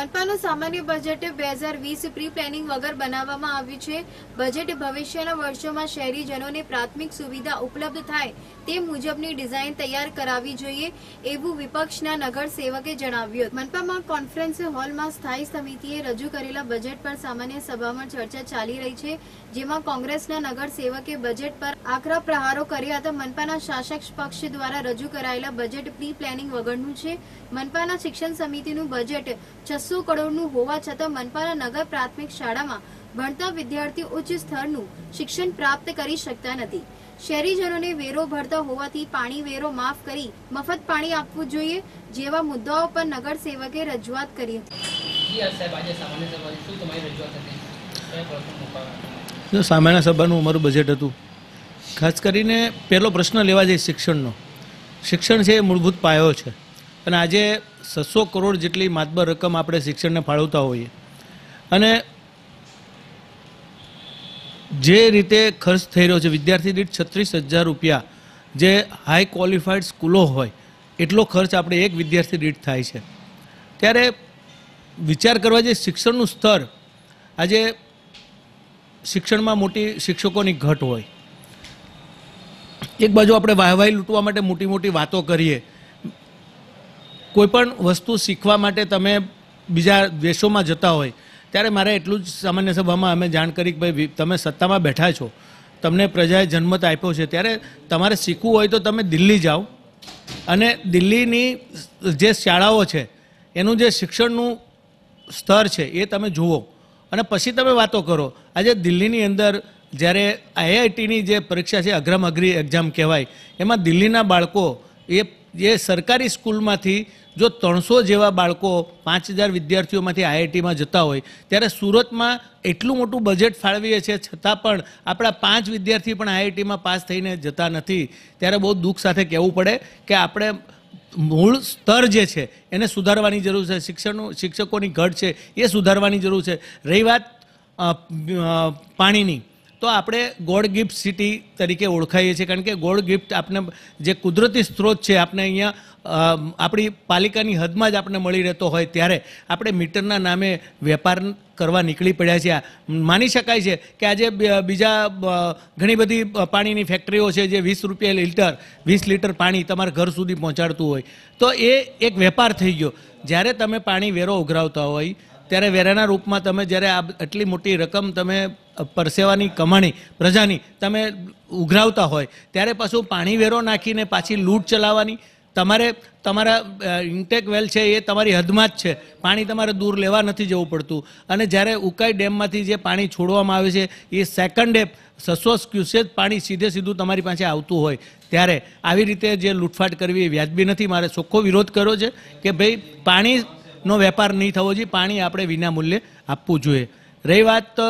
મનપાનું સામાન્ય બજેટ બે હજાર વીસ પ્રી પ્લાનિંગ વગર બનાવવામાં આવ્યું છે બજેટ ભવિષ્યના વર્ષોમાં શહેરીજનોને પ્રાથમિક સુવિધા ઉપલબ્ધ થાય તે મુજબની ડિઝાઇન તૈયાર કરાવી જોઈએ એવું વિપક્ષના નગરસેવકે જણાવ્યું મનપામાં કોન્ફરન્સ હોલમાં સ્થાયી સમિતિએ રજૂ કરેલા બજેટ પર સામાન્ય સભામાં ચર્ચા ચાલી રહી છે જેમાં કોંગ્રેસના નગર સેવકે બજેટ પર આકરા પ્રહારો કર્યા હતા મનપાના શાસક પક્ષ દ્વારા રજૂ કરાયેલા બજેટ પ્રી પ્લાનિંગ વગરનું છે મનપાના શિક્ષણ સમિતિનું બજેટ છસો બસો કરોડનું હોવા છતાં મનપાના નગર પ્રાથમિક શાળામાં ભણતા વિદ્યાર્થીઓ ઉચ્ચ સ્તરનું શિક્ષણ પ્રાપ્ત કરી શકતા નથી શહેરીજનોને વેરો ભરતા હોવાથી પાણી વેરો માફ કરી મફત પાણી આપવું જોઈએ જેવા મુદ્દાઓ પર નગર સેવકે રજૂઆત કરી હતી સામાન્ય સભાનું અમારું બજેટ હતું ખાસ કરીને પહેલો પ્રશ્ન લેવા જઈએ શિક્ષણનો શિક્ષણ છે એ મૂળભૂત પાયો છે અને આજે છસો કરોડ જેટલી માતબર રકમ આપણે શિક્ષણને ફાળવતા હોઈએ અને જે રીતે ખર્ચ થઈ રહ્યો છે વિદ્યાર્થી દીઠ છત્રીસ હજાર રૂપિયા જે હાઈ ક્વોલિફાઈડ સ્કૂલો હોય એટલો ખર્ચ આપણે એક વિદ્યાર્થી દીઠ થાય છે ત્યારે વિચાર કરવા જે શિક્ષણનું સ્તર આજે શિક્ષણમાં મોટી શિક્ષકોની ઘટ હોય એક બાજુ આપણે વાહવાહી લૂંટવા માટે મોટી મોટી વાતો કરીએ કોઈપણ વસ્તુ શીખવા માટે તમે બીજા દેશોમાં જતા હોય ત્યારે મારે એટલું જ સામાન્ય સભામાં અમે જાણ કરી કે ભાઈ તમે સત્તામાં બેઠા છો તમને પ્રજાએ જન્મત આપ્યો છે ત્યારે તમારે શીખવું હોય તો તમે દિલ્હી જાઓ અને દિલ્હીની જે શાળાઓ છે એનું જે શિક્ષણનું સ્તર છે એ તમે જુઓ અને પછી તમે વાતો કરો આજે દિલ્હીની અંદર જ્યારે આઈઆઈટીની જે પરીક્ષા છે અઘરામ અઘરી એક્ઝામ કહેવાય એમાં દિલ્હીના બાળકો એ જે સરકારી સ્કૂલમાંથી જો ત્રણસો જેવા બાળકો પાંચ હજાર વિદ્યાર્થીઓમાંથી આઈઆઈટીમાં જતા હોય ત્યારે સુરતમાં એટલું મોટું બજેટ ફાળવીએ છીએ છતાં પણ આપણા પાંચ વિદ્યાર્થી પણ આઈઆઈટીમાં પાસ થઈને જતા નથી ત્યારે બહુ દુઃખ સાથે કહેવું પડે કે આપણે મૂળ સ્તર જે છે એને સુધારવાની જરૂર છે શિક્ષણનું શિક્ષકોની ઘટ છે એ સુધારવાની જરૂર છે રહી વાત પાણીની તો આપણે ગોડ ગિફ્ટ સિટી તરીકે ઓળખાઈએ છીએ કારણ કે ગોડ ગિફ્ટ આપને જે કુદરતી સ્ત્રોત છે આપણે અહીંયા આપણી પાલિકાની હદમાં જ આપણે મળી રહેતો હોય ત્યારે આપણે મીટરના નામે વેપાર કરવા નીકળી પડ્યા છે માની શકાય છે કે આજે બીજા ઘણી બધી પાણીની ફેક્ટરીઓ છે જે વીસ રૂપિયા લીટર વીસ લીટર પાણી તમારા ઘર સુધી પહોંચાડતું હોય તો એ એક વેપાર થઈ ગયો જ્યારે તમે પાણી વેરો ઉઘરાવતા હોય ત્યારે વેરાના રૂપમાં તમે જ્યારે આ એટલી મોટી રકમ તમે પરસેવાની કમાણી પ્રજાની તમે ઉઘરાવતા હોય ત્યારે પાછું પાણી વેરો નાખીને પાછી લૂંટ ચલાવવાની તમારે તમારા ઇન્ટેક વેલ છે એ તમારી હદમાં જ છે પાણી તમારે દૂર લેવા નથી જવું પડતું અને જ્યારે ઉકાઈ ડેમમાંથી જે પાણી છોડવામાં આવે છે એ સેકન્ડે સસો ક્યુસેજ પાણી સીધે સીધું તમારી પાસે આવતું હોય ત્યારે આવી રીતે જે લૂંટફાટ કરવી એ વ્યાજબી નથી મારે ચોખ્ખો વિરોધ કર્યો છે કે ભાઈ પાણી નો વેપાર નહીં થવો જોઈએ પાણી આપણે વિના મૂલ્યે આપવું જોઈએ રહી વાત તો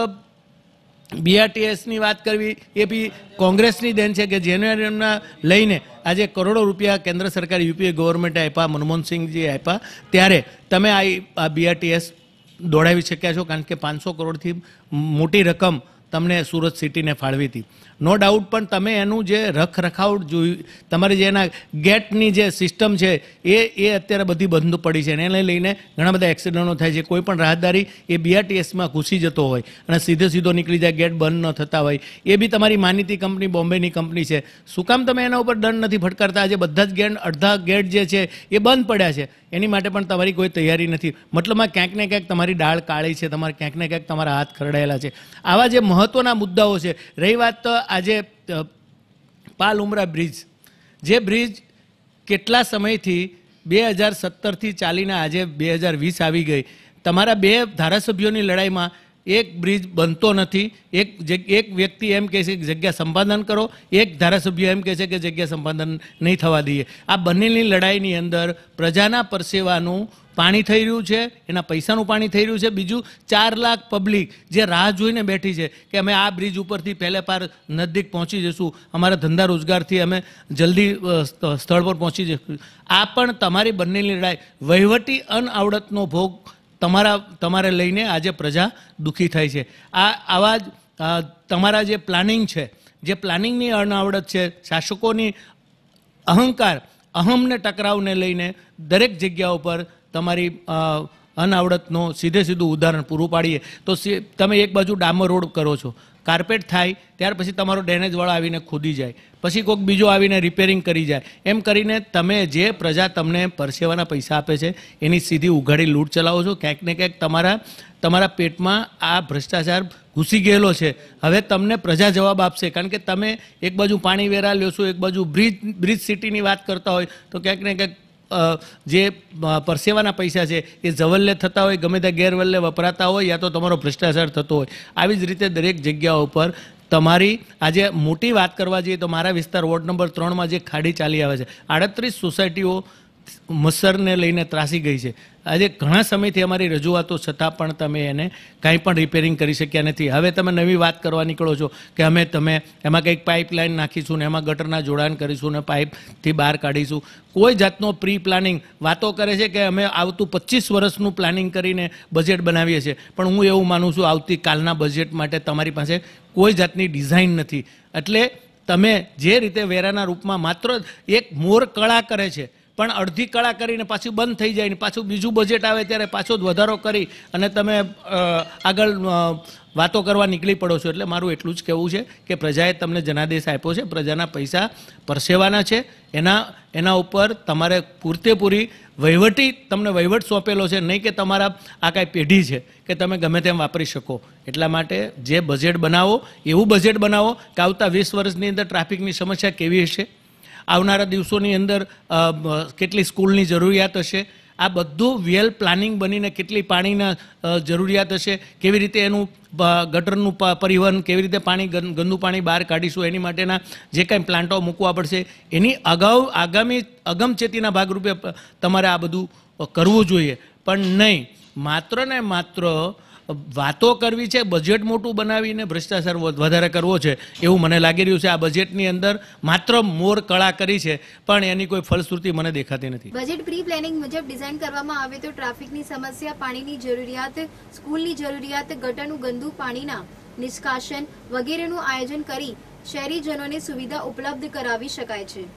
બીઆરટીએસની વાત કરવી એ બી કોંગ્રેસની દેન છે કે જેના લઈને આજે કરોડો રૂપિયા કેન્દ્ર સરકાર યુપીએ ગવર્મેન્ટે આપ્યા મનમોહનસિંહજી આપ્યા ત્યારે તમે આ બીઆરટીએસ દોડાવી શક્યા છો કારણ કે પાંચસો કરોડથી મોટી રકમ તમને સુરત સિટીને ફાળવી હતી નો ડાઉટ પણ તમે એનું જે રખરખાવ જોયું તમારી જે એના ગેટની જે સિસ્ટમ છે એ એ અત્યારે બધી બંધ પડી છે એને લઈને ઘણા બધા એક્સિડન્ટો થાય છે કોઈ પણ રાહદારી એ બીઆરટીએસમાં ઘૂસી જતો હોય અને સીધો સીધો નીકળી જાય ગેટ બંધ ન થતા હોય એ બી તમારી માનીતી કંપની બોમ્બેની કંપની છે શું કામ તમે એના ઉપર દંડ નથી ફટકારતા આજે બધા જ ગેટ અડધા ગેટ જે છે એ બંધ પડ્યા છે એની માટે પણ તમારી કોઈ તૈયારી નથી મતલબમાં ક્યાંક ને ક્યાંક તમારી ડાળ કાળી છે તમારે ક્યાંક ને ક્યાંક તમારા હાથ ખરડાયેલા છે આવા જે મહ મહત્ત્વના મુદ્દાઓ છે રહી વાત આજે પાલ ઉમરા બ્રિજ જે બ્રિજ કેટલા સમયથી બે હજાર સત્તરથી ચાલીને આજે બે હજાર વીસ આવી ગઈ તમારા બે ધારાસભ્યોની લડાઈમાં એક બ્રિજ બનતો નથી એક એક વ્યક્તિ એમ કહે છે કે જગ્યા સંપાદન કરો એક ધારાસભ્ય એમ કહે છે કે જગ્યા સંપાદન નહીં થવા દઈએ આ બંનેની લડાઈની અંદર પ્રજાના પરસેવાનું પાણી થઈ રહ્યું છે એના પૈસાનું પાણી થઈ રહ્યું છે બીજું ચાર લાખ પબ્લિક જે રાહ જોઈને બેઠી છે કે અમે આ બ્રિજ ઉપરથી પહેલે પાર નજીક પહોંચી જઈશું અમારા ધંધા રોજગારથી અમે જલ્દી સ્થળ પર પહોંચી જઈશું આ પણ તમારી બંનેની લડાઈ વહીવટી અનઆવડતનો ભોગ તમારા તમારે લઈને આજે પ્રજા દુઃખી થાય છે આ આવા જ તમારા જે પ્લાનિંગ છે જે પ્લાનિંગની અનાવડત છે શાસકોની અહંકાર અહમને ટકરાવને લઈને દરેક જગ્યા ઉપર તમારી અનાવડતનો સીધે સીધું ઉદાહરણ પૂરું પાડીએ તો તમે એક બાજુ ડામર રોડ કરો છો કાર્પેટ થાય ત્યાર પછી તમારો ડેમેજવાળો આવીને ખૂદી જાય પછી કોઈક બીજો આવીને રિપેરિંગ કરી જાય એમ કરીને તમે જે પ્રજા તમને પરસેવાના પૈસા આપે છે એની સીધી ઉઘાડી લૂંટ ચલાવો છો ક્યાંક ને ક્યાંક તમારા તમારા પેટમાં આ ભ્રષ્ટાચાર ઘૂસી ગયેલો છે હવે તમને પ્રજા જવાબ આપશે કારણ કે તમે એક બાજુ પાણી વેરા લ્યો છો એક બાજુ બ્રિજ બ્રિજ સિટીની વાત કરતા હોય તો ક્યાંક ને ક્યાંક જે પરસેવાના પૈસા છે એ જવલ્લે થતા હોય ગમે તે ગેરવલ્લે વપરાતા હોય યા તો તમારો ભ્રષ્ટાચાર થતો હોય આવી જ રીતે દરેક જગ્યા ઉપર તમારી આજે મોટી વાત કરવા જઈએ તો મારા વિસ્તાર વોર્ડ નંબર ત્રણમાં જે ખાડી ચાલી આવે છે આડત્રીસ સોસાયટીઓ મસરને લઈને ત્રાસી ગઈ છે આજે ઘણા સમયથી અમારી રજૂઆતો છતાં પણ તમે એને કાંઈ પણ રિપેરિંગ કરી શક્યા નથી હવે તમે નવી વાત કરવા નીકળો છો કે અમે તમે એમાં કંઈક પાઇપલાઇન નાખીશું ને એમાં ગટરના જોડાણ કરીશું ને પાઇપથી બહાર કાઢીશું કોઈ જાતનો પ્રી પ્લાનિંગ વાતો કરે છે કે અમે આવતું પચીસ વર્ષનું પ્લાનિંગ કરીને બજેટ બનાવીએ છીએ પણ હું એવું માનું છું આવતીકાલના બજેટ માટે તમારી પાસે કોઈ જાતની ડિઝાઇન નથી એટલે તમે જે રીતે વેરાના રૂપમાં માત્ર એક મોર કળા કરે છે પણ અડધી કળા કરીને પાછું બંધ થઈ જાય ને પાછું બીજું બજેટ આવે ત્યારે પાછો જ વધારો કરી અને તમે આગળ વાતો કરવા નીકળી પડો છો એટલે મારું એટલું જ કહેવું છે કે પ્રજાએ તમને જનાદેશ આપ્યો છે પ્રજાના પૈસા પરસેવાના છે એના એના ઉપર તમારે પૂરતેપૂરી વહીવટી તમને વહીવટ સોંપેલો છે નહીં કે તમારા આ કાંઈ પેઢી છે કે તમે ગમે તેમ વાપરી શકો એટલા માટે જે બજેટ બનાવો એવું બજેટ બનાવો કે આવતા વીસ વર્ષની અંદર ટ્રાફિકની સમસ્યા કેવી હશે આવનારા દિવસોની અંદર કેટલી સ્કૂલની જરૂરિયાત હશે આ બધું વેલ પ્લાનિંગ બનીને કેટલી પાણીના જરૂરિયાત હશે કેવી રીતે એનું ગટરનું પરિવહન કેવી રીતે પાણી ગંદુ પાણી બહાર કાઢીશું એની માટેના જે કાંઈ પ્લાન્ટો મૂકવા પડશે એની અગાઉ આગામી અગમચેતીના ભાગરૂપે તમારે આ બધું કરવું જોઈએ પણ નહીં માત્ર ને માત્ર વાતો કરવી છે બજેટ મોટું બનાવીને ભ્રષ્ટાચાર વધારે કરવો છે એવું મને લાગી રહ્યું છે આ બજેટની અંદર માત્ર મોર કળા કરી છે પણ એની કોઈ ફલશ્રુતિ મને દેખાતી નથી બજેટ પ્રી પ્લાનિંગ મુજબ ડિઝાઇન કરવામાં આવે તો ટ્રાફિકની સમસ્યા પાણીની જરૂરિયાત સ્કૂલની જરૂરિયાત ગટરનું ગંદુ પાણીના નિષ્કાશન વગેરેનું આયોજન કરી શહેરીજનોને સુવિધા ઉપલબ્ધ કરાવી શકાય છે